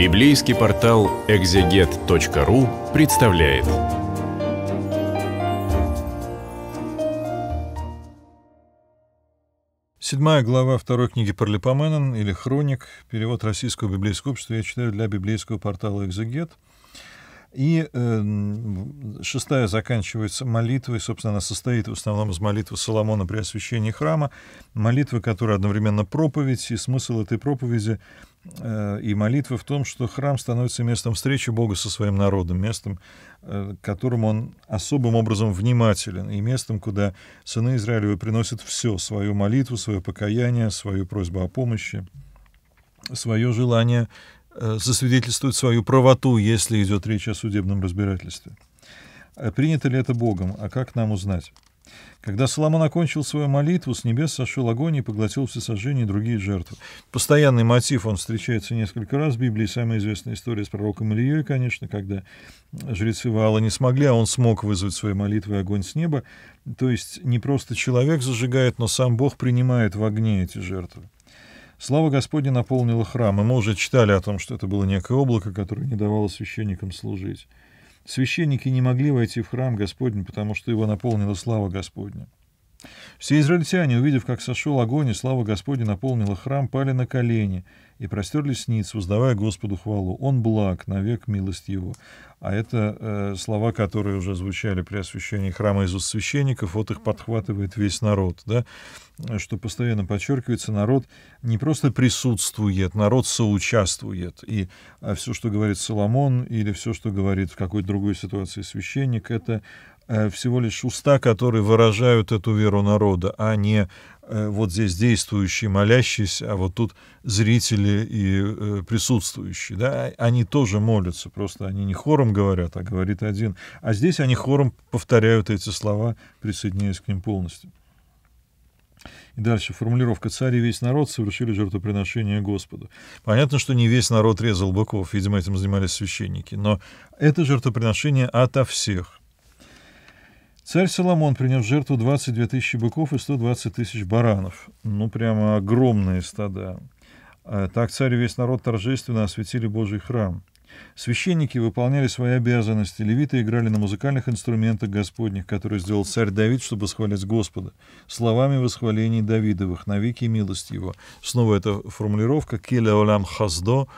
Библейский портал экзегет.ру представляет. Седьмая глава второй книги Парлипоменон или Хроник, перевод Российского библейского общества я читаю для библейского портала «Экзегет». И э, шестая заканчивается молитвой. Собственно, она состоит в основном из молитвы Соломона при освящении храма. Молитвы, которая одновременно проповедь, и смысл этой проповеди э, и молитвы в том, что храм становится местом встречи Бога со своим народом, местом, э, к которому он особым образом внимателен, и местом, куда сыны Израилевы приносят все, свою молитву, свое покаяние, свою просьбу о помощи свое желание Э, засвидетельствует свою правоту, если идет речь о судебном разбирательстве. А принято ли это Богом, а как нам узнать? Когда Соломон окончил свою молитву, с небес сошел огонь и поглотил все сожжения и другие жертвы. Постоянный мотив, он встречается несколько раз в Библии. Самая известная история с пророком Ильей, конечно, когда жрецы Ваала не смогли, а он смог вызвать своей молитвой огонь с неба. То есть не просто человек зажигает, но сам Бог принимает в огне эти жертвы. Слава Господня наполнила храм, и мы уже читали о том, что это было некое облако, которое не давало священникам служить. Священники не могли войти в храм Господень, потому что его наполнила слава Господня. Все израильтяне, увидев, как сошел огонь, и слава Господи наполнила храм, пали на колени и простерли сниц, воздавая Господу хвалу. Он благ, навек милость его. А это э, слова, которые уже звучали при освящении храма из уст священников, вот их подхватывает весь народ, да? что постоянно подчеркивается, народ не просто присутствует, народ соучаствует. И а все, что говорит Соломон или все, что говорит в какой-то другой ситуации священник, это Э, всего лишь уста, которые выражают эту веру народа, а не э, вот здесь действующие, молящиеся, а вот тут зрители и э, присутствующие. Да? Они тоже молятся, просто они не хором говорят, а говорит один. А здесь они хором повторяют эти слова, присоединяясь к ним полностью. И дальше формулировка «Царь и весь народ совершили жертвоприношение Господу». Понятно, что не весь народ резал быков, видимо, этим занимались священники, но это жертвоприношение ото всех. Царь Соломон, приняв в жертву 22 тысячи быков и 120 тысяч баранов. Ну, прямо огромные стада. Э, так царь и весь народ торжественно осветили Божий храм. Священники выполняли свои обязанности, левиты играли на музыкальных инструментах Господних, которые сделал царь Давид, чтобы восхвалять Господа, словами восхвалений Давидовых, навеки милость его. Снова эта формулировка «Келя олям хаздо»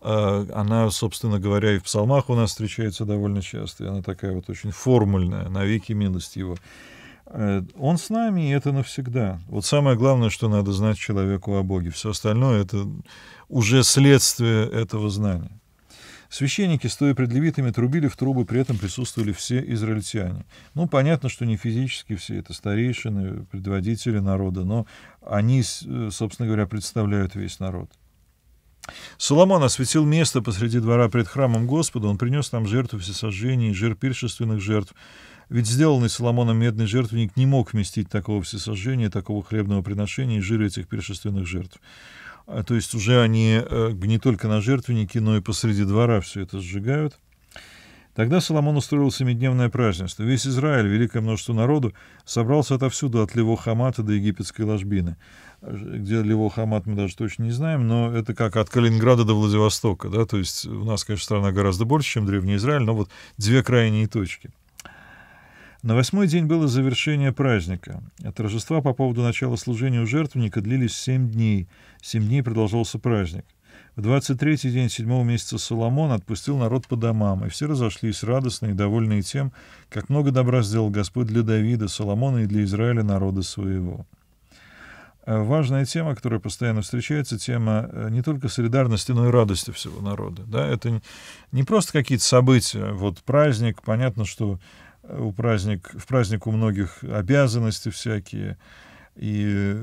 А, она, собственно говоря, и в псалмах у нас встречается довольно часто, и она такая вот очень формульная, на веки милость его. Э, он с нами, и это навсегда. Вот самое главное, что надо знать человеку о Боге. Все остальное — это уже следствие этого знания. Священники, стоя пред левитами, трубили в трубы, при этом присутствовали все израильтяне. Ну, понятно, что не физически все, это старейшины, предводители народа, но они, э, собственно говоря, представляют весь народ. Соломон осветил место посреди двора пред храмом Господа, он принес там жертву всесожжений, жир пиршественных жертв. Ведь сделанный Соломоном медный жертвенник не мог вместить такого всесожжения, такого хлебного приношения и жира этих пиршественных жертв. А, то есть уже они э, не только на жертвеннике, но и посреди двора все это сжигают. Тогда Соломон устроил семидневное празднество. Весь Израиль, великое множество народу, собрался отовсюду, от Лево до египетской ложбины. Э, где Лево мы даже точно не знаем, но это как от Калининграда до Владивостока. Да? То есть у нас, конечно, страна гораздо больше, чем Древний Израиль, но вот две крайние точки. На восьмой день было завершение праздника. Торжества по поводу начала служения у жертвенника длились семь дней. Семь дней продолжался праздник. В 23-й день седьмого месяца Соломон отпустил народ по домам, и все разошлись радостные и довольные тем, как много добра сделал Господь для Давида, Соломона и для Израиля народа своего. Э, важная тема, которая постоянно встречается, тема э, не только солидарности, но и радости всего народа. Да? Это не просто какие-то события, вот праздник, понятно, что э, у праздник, в праздник у многих обязанности всякие, и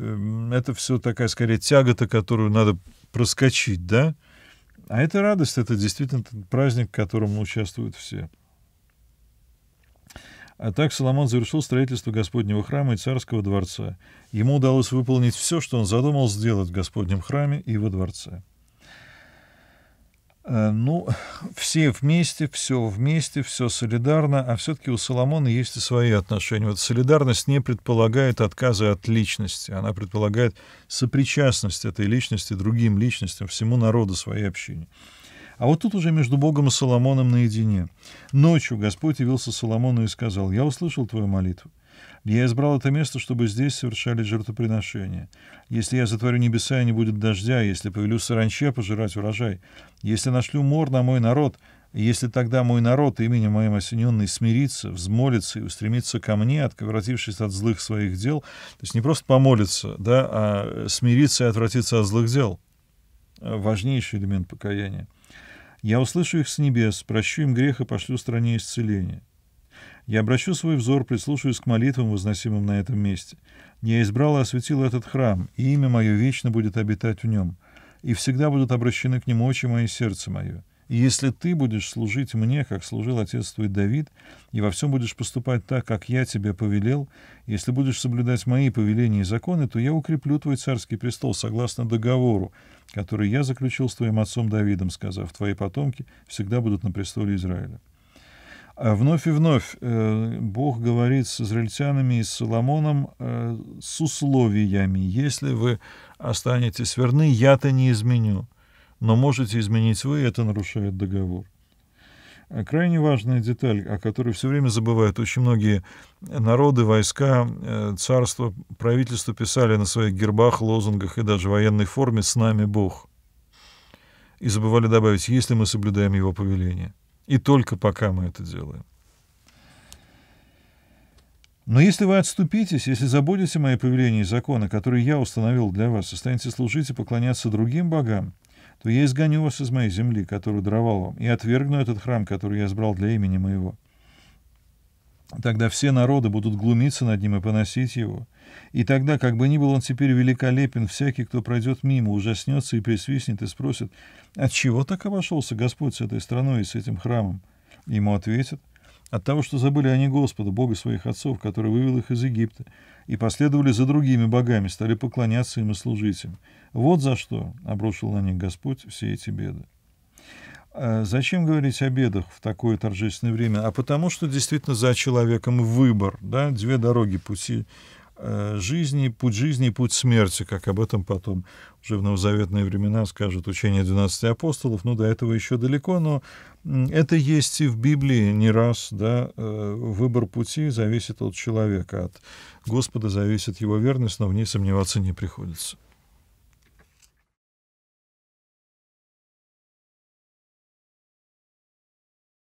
это все такая, скорее, тягота, которую надо проскочить, да? А это радость, это действительно праздник, в котором участвуют все. А так Соломон завершил строительство Господнего храма и царского дворца. Ему удалось выполнить все, что он задумал сделать в Господнем храме и во дворце. Э, ну, все вместе, все вместе, все солидарно, а все-таки у Соломона есть и свои отношения. Вот солидарность не предполагает отказа от личности, она предполагает сопричастность этой личности другим личностям, всему народу своей общине. А вот тут уже между Богом и Соломоном наедине. Ночью Господь явился Соломону и сказал, «Я услышал твою молитву, я избрал это место, чтобы здесь совершали жертвоприношения. Если я затворю небеса, и не будет дождя, если повелю саранче пожирать урожай, если нашлю мор на мой народ, если тогда мой народ именем моим осененный смирится, взмолится и устремится ко мне, отковратившись от злых своих дел, то есть не просто помолится, да, а э, смириться и отвратиться от злых дел, важнейший элемент покаяния. Я услышу их с небес, прощу им грех и пошлю стране исцеления. Я обращу свой взор, прислушаюсь к молитвам, возносимым на этом месте. Я избрал и осветил этот храм, и имя мое вечно будет обитать в нем, и всегда будут обращены к нему очи мои и сердце мое. И если ты будешь служить мне, как служил отец твой Давид, и во всем будешь поступать так, как я тебе повелел, если будешь соблюдать мои повеления и законы, то я укреплю твой царский престол согласно договору, который я заключил с твоим отцом Давидом, сказав, твои потомки всегда будут на престоле Израиля. А вновь и вновь э, Бог говорит с израильтянами и с Соломоном э, с условиями. Если вы останетесь верны, я-то не изменю, но можете изменить вы, это нарушает договор. Э, крайне важная деталь, о которой все время забывают. Очень многие народы, войска, царства, правительства писали на своих гербах, лозунгах и даже военной форме «С нами Бог». И забывали добавить «Если мы соблюдаем Его повеление». И только пока мы это делаем. Но если вы отступитесь, если забудете мои повеления и законы, которые я установил для вас, и станете служить и поклоняться другим богам, то я изгоню вас из моей земли, которую даровал вам, и отвергну этот храм, который я избрал для имени моего. Тогда все народы будут глумиться над ним и поносить его. И тогда, как бы ни был он теперь великолепен, всякий, кто пройдет мимо, ужаснется и присвистнет и спросит, «Отчего так обошелся Господь с этой страной и с этим храмом?» и Ему ответят, «От того, что забыли они Господа, Бога своих отцов, который вывел их из Египта, и последовали за другими богами, стали поклоняться им и служить им. Вот за что обрушил на них Господь все эти беды». А зачем говорить о бедах в такое торжественное время? А потому что действительно за человеком выбор, да, две дороги пути э, жизни, путь жизни и путь смерти, как об этом потом уже в новозаветные времена скажут учение 12 апостолов. Ну, до этого еще далеко, но это есть и в Библии не раз, да, э, выбор пути зависит от человека, от Господа зависит его верность, но в ней сомневаться не приходится.